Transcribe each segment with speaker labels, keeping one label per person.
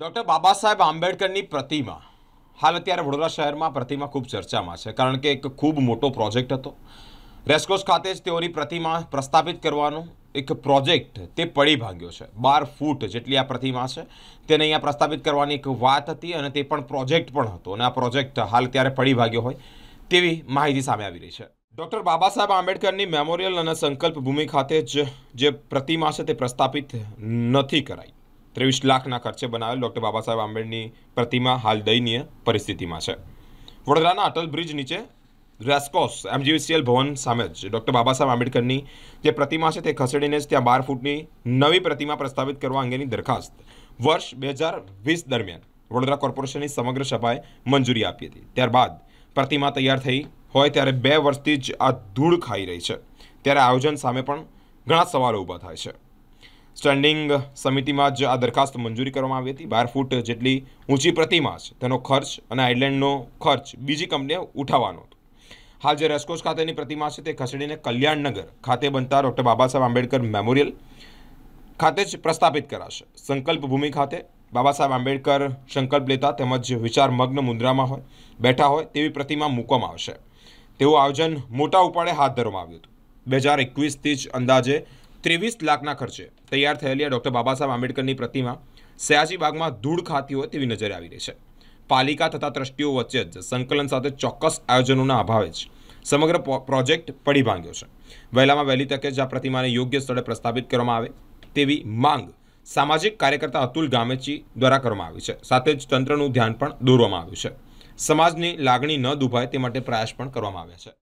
Speaker 1: doctor બાબા સાહેબ આંબેડકરની પ્રતિમા હાલ અત્યારે વડોદરા શહેરમાં પ્રતિમા ખૂબ ચર્ચામાં છે કારણ કે એક ખૂબ મોટો પ્રોજેક્ટ હતો રેસકોસ ખાતે જ તેઓની પ્રતિમા પ્રસ્થાપિત કરવાનો એક પ્રોજેક્ટ તે પડી ભાગ્યો છે બાર ફૂટ જેટલી આ પ્રતિમા છે તેને અહીંયા પ્રસ્થાપિત કરવાની એક વાત હતી અને તે પણ પ્રોજેક્ટ પણ હતો અને આ પ્રોજેક્ટ હાલ ત્યારે પડી ભાગ્યો હોય તેવી માહિતી સામે આવી રહી છે ડૉક્ટર બાબા સાહેબ આંબેડકરની મેમોરિયલ અને સંકલ્પ ભૂમિ ખાતે જ જે પ્રતિમા છે તે પ્રસ્થાપિત નથી કરાઈ ત્રેવીસ લાખના ખર્ચે બનાવેલ ડૉક્ટર બાબા સાહેબ આંબેડની પ્રતિમા હાલ દયનીય પરિસ્થિતિમાં છે વડોદરાના અટલ બ્રિજ નીચે રેસ્કોસ એમજીવીસીએલ ભવન સામે જ ડૉક્ટર બાબા સાહેબ આંબેડકરની જે પ્રતિમા છે તે ખસેડીને જ ત્યાં બાર ફૂટની નવી પ્રતિમા પ્રસ્તાવિત કરવા અંગેની દરખાસ્ત વર્ષ બે હજાર વીસ દરમિયાન વડોદરા કોર્પોરેશનની સમગ્ર સભાએ મંજૂરી આપી હતી ત્યારબાદ પ્રતિમા તૈયાર થઈ હોય ત્યારે બે વર્ષથી જ આ ધૂળ ખાઈ રહી છે ત્યારે આયોજન સામે પણ ઘણા સવાલો ઊભા થાય છે સ્ટેન્ડિંગ સમિતિમાં જ આ દરખાસ્ત મંજૂરી કરવામાં આવી હતી બાર ફૂટ જેટલી ઊંચી પ્રતિમા છે તેનો ખર્ચ અને આઇલેન્ડનો ખર્ચ બીજી કંપનીએ ઉઠાવવાનો હતો હાલ જે રેસકોસ ખાતેની પ્રતિમા છે તે ખસેડીને કલ્યાણનગર ખાતે બનતા ડૉક્ટર બાબા સાહેબ આંબેડકર મેમોરિયલ ખાતે જ પ્રસ્થાપિત કરાશે સંકલ્પ ભૂમિ ખાતે બાબા સાહેબ આંબેડકર સંકલ્પ લેતા તેમજ વિચારમગ્ન મુદ્રામાં હોય બેઠા હોય તેવી પ્રતિમા મૂકવામાં આવશે તેવું આયોજન મોટા ઉપાડે હાથ ધરવામાં આવ્યું હતું બે હજાર એકવીસથી જ અંદાજે ત્રેવીસ લાખના ખર્ચે તૈયાર થયેલી આ ડૉક્ટર બાબા સાહેબ આંબેડકરની પ્રતિમા સયાજીબાગમાં ધૂળ ખાતી હોય તેવી નજરે આવી રહી છે પાલિકા તથા ટ્રસ્ટીઓ વચ્ચે જ સંકલન સાથે ચોક્કસ આયોજનોના અભાવે જ સમગ્ર પ્રોજેક્ટ પડી ભાંગ્યો છે વહેલામાં વહેલી તકે જ આ પ્રતિમાને યોગ્ય સ્થળે પ્રસ્થાપિત કરવામાં આવે તેવી માંગ સામાજિક કાર્યકર્તા અતુલ ગામેચી દ્વારા કરવામાં આવી છે સાથે જ તંત્રનું ધ્યાન પણ દોરવામાં આવ્યું છે સમાજની લાગણી ન દુભાય તે માટે પ્રયાસ પણ કરવામાં આવ્યા છે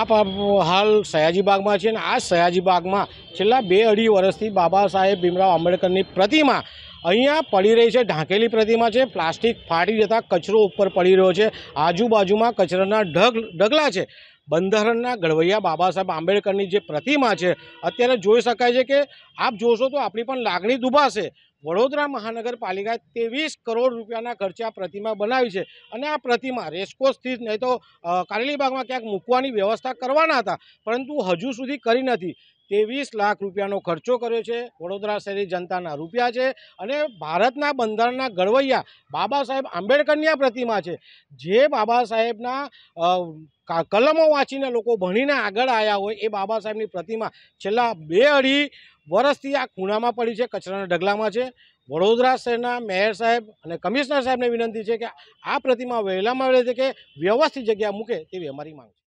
Speaker 2: આપ હાલ સયાજી બાગમાં છે અને આ સયાજી બાગમાં છેલ્લા બે અઢી વર્ષથી બાબા સાહેબ ભીમરાવ આંબેડકરની પ્રતિમા અહીંયા પડી રહી છે ઢાંકેલી પ્રતિમા છે પ્લાસ્ટિક ફાટી જતાં કચરો ઉપર પડી રહ્યો છે આજુબાજુમાં કચરાના ઢગ ઢગલા છે બંધારણના ઘડવૈયા બાબા સાહેબ આંબેડકરની જે પ્રતિમા છે અત્યારે જોઈ શકાય છે કે આપ જોશો તો આપણી પણ લાગણી દુભાશે વડોદરા મહાનગરપાલિકાએ ત્રેવીસ કરોડ રૂપિયાના ખર્ચે આ પ્રતિમા બનાવી છે અને આ પ્રતિમા રેસકોર્સથી સ્થિત નહીં તો કારેલીબાગમાં ક્યાંક મૂકવાની વ્યવસ્થા કરવાના હતા પરંતુ હજુ સુધી કરી નથી તેવીસ લાખ રૂપિયાનો ખર્ચો કર્યો છે વડોદરા શહેરી જનતાના રૂપિયા છે અને ભારતના બંધારણના ઘડવૈયા બાબા સાહેબ આંબેડકરની આ પ્રતિમા છે જે બાબા સાહેબના કલમો વાંચીને લોકો ભણીને આગળ આવ્યા હોય એ બાબા સાહેબની પ્રતિમા છેલ્લા બે અઢી વર્ષથી આ ખૂણામાં પડી છે કચરાના ઢગલામાં છે વડોદરા શહેરના મેયર સાહેબ અને કમિશનર સાહેબને વિનંતી છે કે આ પ્રતિમા વહેલામાં છે કે વ્યવસ્થિત જગ્યા મૂકે તેવી અમારી માંગ છે